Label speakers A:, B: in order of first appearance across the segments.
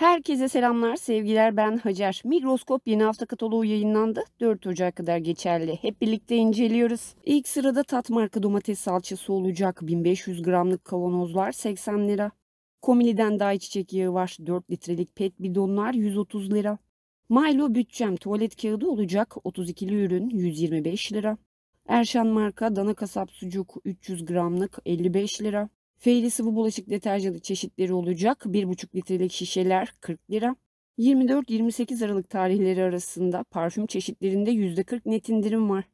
A: Herkese selamlar, sevgiler. Ben Hacer. Mikroskop yeni hafta kataloğu yayınlandı. 4 Ocak kadar geçerli. Hep birlikte inceliyoruz. İlk sırada tat marka domates salçası olacak. 1500 gramlık kavanozlar 80 lira. Komili'den daha çiçek yağı var. 4 litrelik pet bidonlar 130 lira. Milo bütçem tuvalet kağıdı olacak. 32'li ürün 125 lira. Erşan marka dana kasap sucuk 300 gramlık 55 lira. Feyli sıvı bulaşık deterjanı çeşitleri olacak. 1,5 litrelik şişeler 40 lira. 24-28 Aralık tarihleri arasında parfüm çeşitlerinde %40 net indirim var.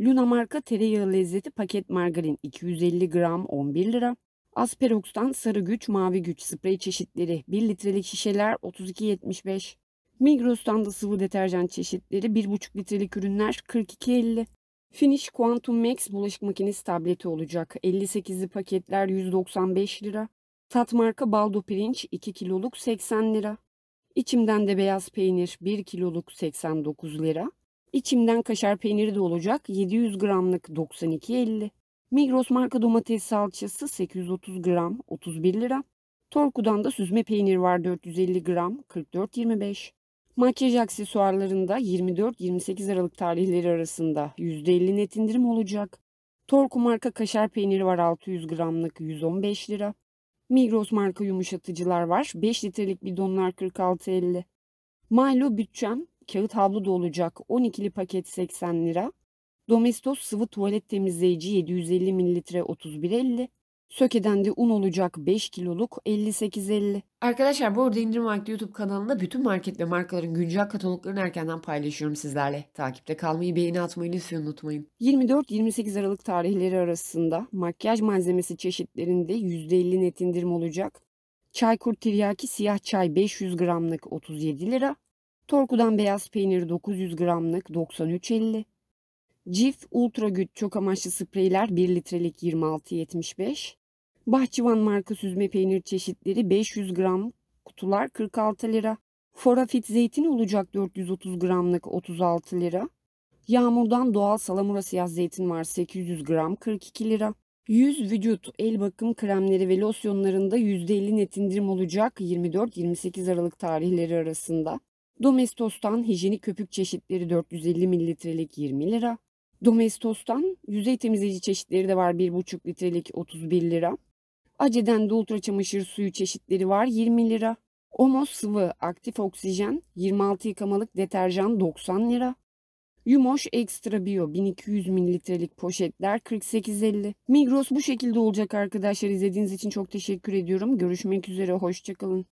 A: Luna marka tereyağı lezzeti paket margarin 250 gram 11 lira. Asperox'tan sarı güç, mavi güç sprey çeşitleri 1 litrelik şişeler 32.75. Migros'tan da sıvı deterjan çeşitleri 1,5 litrelik ürünler 42.50. Finish Quantum Max bulaşık makinesi tableti olacak. 58'li paketler 195 lira. Tat marka baldo pirinç 2 kiloluk 80 lira. İçimden de beyaz peynir 1 kiloluk 89 lira. İçimden kaşar peyniri de olacak 700 gramlık 92.50. Migros marka domates salçası 830 gram 31 lira. Torku'dan da süzme peynir var 450 gram 44.25. Makyaj aksesuarlarında 24-28 Aralık tarihleri arasında %50 net indirim olacak. Torku marka kaşar peyniri var 600 gramlık 115 lira. Migros marka yumuşatıcılar var. 5 litrelik bidonlar 46.50. Milo bütçem kağıt havlu da olacak. 12'li paket 80 lira. Domestos sıvı tuvalet temizleyici 750 mililitre 31.50. Sökeden de un olacak 5 kiloluk 58.50. Arkadaşlar bu arada indirim vakti YouTube kanalında bütün market ve markaların güncel kataloglarını erkenden paylaşıyorum sizlerle. Takipte kalmayı, beğeni atmayı lütfen unutmayın. 24-28 Aralık tarihleri arasında makyaj malzemesi çeşitlerinde %50 net indirim olacak. Çaykur Tiryaki siyah çay 500 gramlık 37 lira. Torku'dan beyaz peynir 900 gramlık 93.50. Cif Ultra Güç çok amaçlı spreyler 1 litrelik 26.75. Bahçıvan marka süzme peynir çeşitleri 500 gram kutular 46 lira. Forafit zeytin olacak 430 gramlık 36 lira. Yağmurdan doğal salamura siyah zeytin var 800 gram 42 lira. Yüz vücut, el bakım kremleri ve losyonlarında %50 net indirim olacak 24-28 Aralık tarihleri arasında. Domestos'tan hijyenik köpük çeşitleri 450 mililitrelik 20 lira. Domestos'tan yüzey temizleyici çeşitleri de var 1,5 litrelik 31 lira. Ace'den de ultra çamaşır suyu çeşitleri var 20 lira. Omo sıvı aktif oksijen 26 yıkamalık deterjan 90 lira. Yumoş Extra Bio 1200 mililitrelik poşetler 48.50. Migros bu şekilde olacak arkadaşlar. İzlediğiniz için çok teşekkür ediyorum. Görüşmek üzere. Hoşçakalın.